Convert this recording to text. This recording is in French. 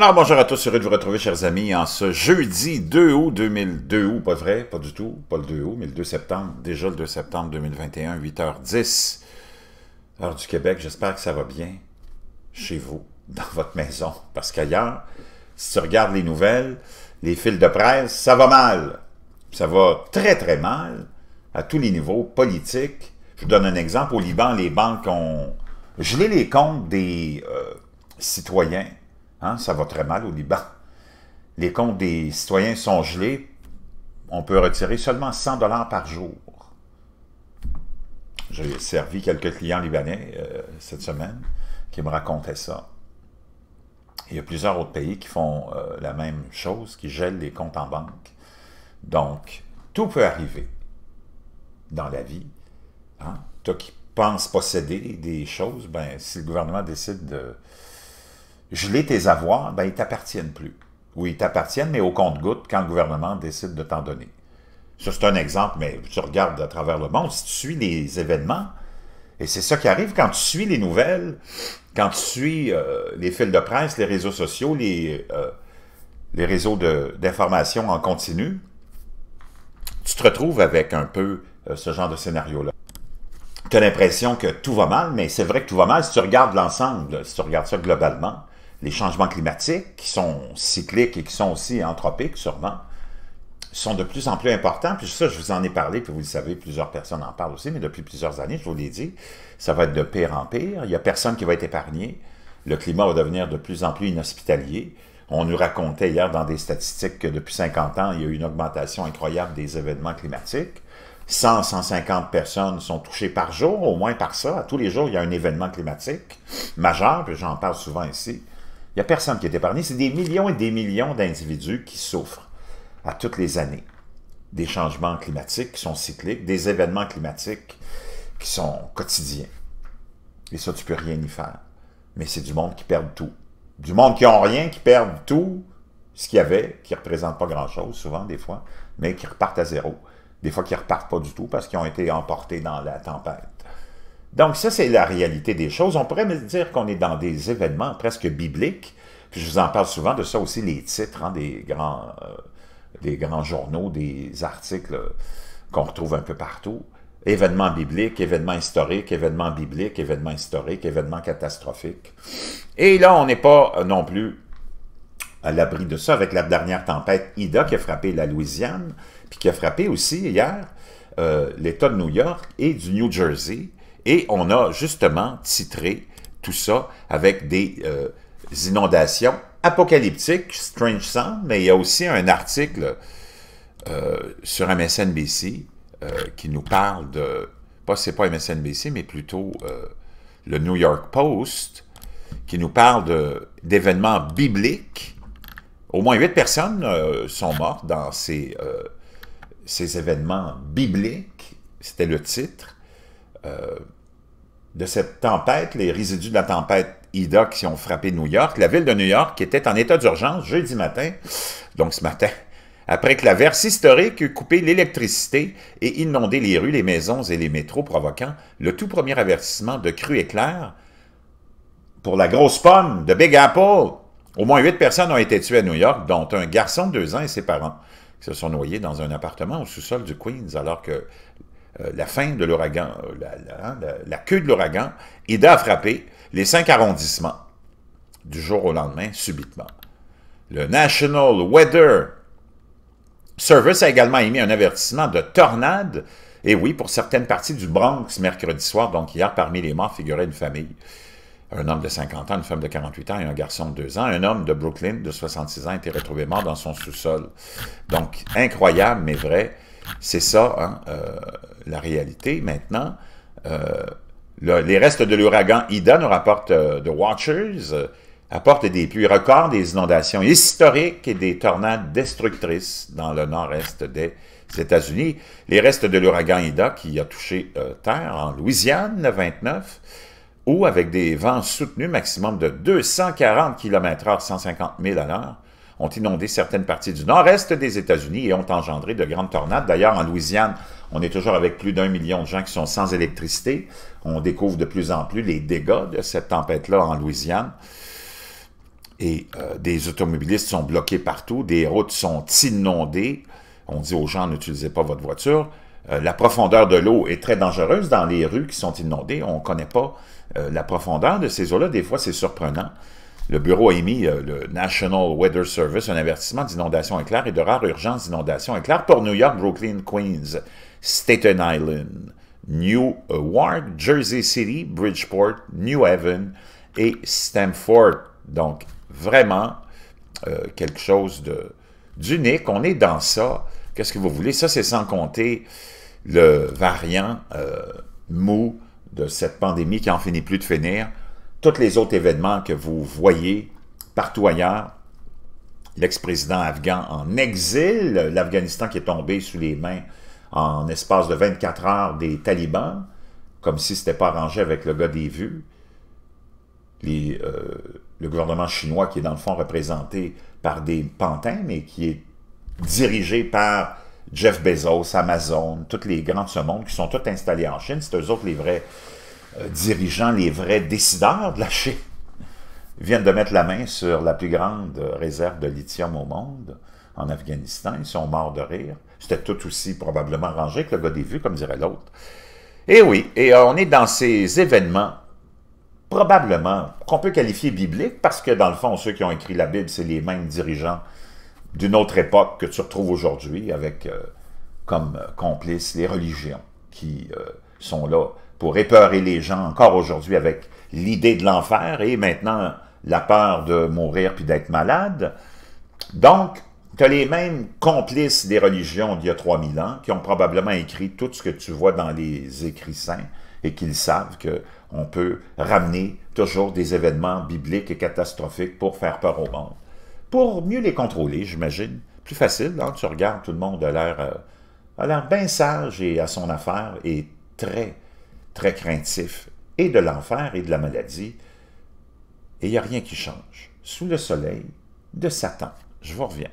Alors bonjour à tous, heureux de vous retrouver chers amis en ce jeudi 2 août 2002, août, pas vrai, pas du tout, pas le 2 août, mais le 2 septembre, déjà le 2 septembre 2021, 8h10, heure du Québec, j'espère que ça va bien chez vous, dans votre maison, parce qu'ailleurs, si tu regardes les nouvelles, les fils de presse, ça va mal, ça va très très mal, à tous les niveaux, politiques, je vous donne un exemple, au Liban, les banques ont gelé les comptes des euh, citoyens Hein? ça va très mal au Liban. Les comptes des citoyens sont gelés. On peut retirer seulement 100 dollars par jour. J'ai servi quelques clients libanais euh, cette semaine qui me racontaient ça. Il y a plusieurs autres pays qui font euh, la même chose, qui gèlent les comptes en banque. Donc, tout peut arriver dans la vie. Hein? Toi qui penses posséder des choses, ben, si le gouvernement décide de l'ai tes avoirs, ben, ils ne t'appartiennent plus. Oui, ils t'appartiennent, mais au compte-goutte, quand le gouvernement décide de t'en donner. Ça, c'est un exemple, mais tu regardes à travers le monde, si tu suis les événements, et c'est ça qui arrive quand tu suis les nouvelles, quand tu suis euh, les fils de presse, les réseaux sociaux, les, euh, les réseaux d'information en continu, tu te retrouves avec un peu euh, ce genre de scénario-là. Tu as l'impression que tout va mal, mais c'est vrai que tout va mal si tu regardes l'ensemble, si tu regardes ça globalement les changements climatiques, qui sont cycliques et qui sont aussi anthropiques sûrement, sont de plus en plus importants. Puis ça, je vous en ai parlé, puis vous le savez, plusieurs personnes en parlent aussi, mais depuis plusieurs années, je vous l'ai dit, ça va être de pire en pire. Il n'y a personne qui va être épargné. Le climat va devenir de plus en plus inhospitalier. On nous racontait hier dans des statistiques que depuis 50 ans, il y a eu une augmentation incroyable des événements climatiques. 100, 150 personnes sont touchées par jour, au moins par ça. À tous les jours, il y a un événement climatique majeur, puis j'en parle souvent ici. Il n'y a personne qui est épargné. C'est des millions et des millions d'individus qui souffrent à toutes les années des changements climatiques qui sont cycliques, des événements climatiques qui sont quotidiens. Et ça, tu peux rien y faire. Mais c'est du monde qui perd tout. Du monde qui n'a rien, qui perd tout ce qu'il y avait, qui ne représente pas grand-chose, souvent, des fois, mais qui repartent à zéro. Des fois, qui ne repartent pas du tout parce qu'ils ont été emportés dans la tempête. Donc ça, c'est la réalité des choses. On pourrait me dire qu'on est dans des événements presque bibliques, puis je vous en parle souvent de ça aussi, les titres hein, des, grands, euh, des grands journaux, des articles euh, qu'on retrouve un peu partout. Événements bibliques, événements historiques, événements bibliques, événements historiques, événements catastrophiques. Et là, on n'est pas euh, non plus à l'abri de ça avec la dernière tempête Ida qui a frappé la Louisiane, puis qui a frappé aussi hier l'État de New York et du New Jersey. Et on a justement titré tout ça avec des euh, inondations apocalyptiques, Strange Sound, mais il y a aussi un article euh, sur MSNBC euh, qui nous parle de, pas c'est pas MSNBC, mais plutôt le New York Post, qui nous parle d'événements bibliques. Au moins huit personnes sont mortes dans ces événements bibliques, c'était le titre. Euh, de cette tempête, les résidus de la tempête Ida qui ont frappé New York, la ville de New York qui était en état d'urgence jeudi matin, donc ce matin, après que la verse historique eut coupé l'électricité et inondé les rues, les maisons et les métros, provoquant le tout premier avertissement de crue éclair pour la grosse pomme de Big Apple. Au moins huit personnes ont été tuées à New York, dont un garçon de deux ans et ses parents, qui se sont noyés dans un appartement au sous-sol du Queens, alors que euh, la fin de l'ouragan, euh, hein, la, la, queue de l'ouragan, aida à frapper les cinq arrondissements du jour au lendemain, subitement. Le National Weather Service a également émis un avertissement de tornade, et oui, pour certaines parties du Bronx mercredi soir, donc hier, parmi les morts figurait une famille. Un homme de 50 ans, une femme de 48 ans et un garçon de 2 ans. Un homme de Brooklyn de 66 ans a été retrouvé mort dans son sous-sol. Donc, incroyable, mais vrai. C'est ça, hein, euh, la réalité. Maintenant, euh, les restes de l'ouragan Ida nous rapportent, euh, de Watchers, apportent des pluies records, des inondations historiques et des tornades destructrices dans le nord-est des États-Unis. Les restes de l'ouragan Ida qui a touché terre en Louisiane le 29, où avec des vents soutenus maximum de 240 km h 150 000 à l'heure, ont inondé certaines parties du nord-est des États-Unis et ont engendré de grandes tornades. D'ailleurs, en Louisiane, on est toujours avec plus d'un million de gens qui sont sans électricité. On découvre de plus en plus les dégâts de cette tempête-là en Louisiane. Et euh, des automobilistes sont bloqués partout, des routes sont inondées. On dit aux gens, n'utilisez pas votre voiture. Euh, la profondeur de l'eau est très dangereuse dans les rues qui sont inondées. On ne connaît pas euh, la profondeur de ces eaux-là. Des fois, c'est surprenant. Le bureau a émis, le National Weather Service, un avertissement d'inondation éclair et de rares urgences d'inondation éclair pour New York, Brooklyn, Queens, Staten Island, New York, Jersey City, Bridgeport, New Haven et Stamford. Donc, vraiment euh, quelque chose d'unique. On est dans ça. Qu'est-ce que vous voulez? Ça, c'est sans compter le variant euh, mou de cette pandémie qui en finit plus de finir tous les autres événements que vous voyez partout ailleurs, l'ex-président afghan en exil, l'Afghanistan qui est tombé sous les mains en espace de 24 heures des talibans, comme si ce n'était pas arrangé avec le gars des vues, euh, le gouvernement chinois qui est dans le fond représenté par des pantins, mais qui est dirigé par Jeff Bezos, Amazon, tous les grands de ce monde qui sont tous installés en Chine, c'est eux autres les vrais euh, dirigeants, les vrais décideurs de la Chine, viennent de mettre la main sur la plus grande réserve de lithium au monde, en Afghanistan. Ils sont morts de rire. C'était tout aussi probablement rangé que le gars des vues, comme dirait l'autre. Et eh oui, et euh, on est dans ces événements probablement qu'on peut qualifier bibliques, parce que dans le fond, ceux qui ont écrit la Bible, c'est les mêmes dirigeants d'une autre époque que tu retrouves aujourd'hui, avec euh, comme complices les religions qui sont là pour épeurer les gens encore aujourd'hui avec l'idée de l'enfer et maintenant la peur de mourir puis d'être malade. Donc, tu as les mêmes complices des religions d'il y a 3000 ans qui ont probablement écrit tout ce que tu vois dans les écrits saints et qu'ils savent qu'on peut ramener toujours des événements bibliques et catastrophiques pour faire peur au monde. Pour mieux les contrôler, j'imagine. Plus facile, quand hein, tu regardes, tout le monde euh, a l'air bien sage et à son affaire et très, très craintif et de l'enfer et de la maladie. Et il n'y a rien qui change. Sous le soleil de Satan. Je vous reviens.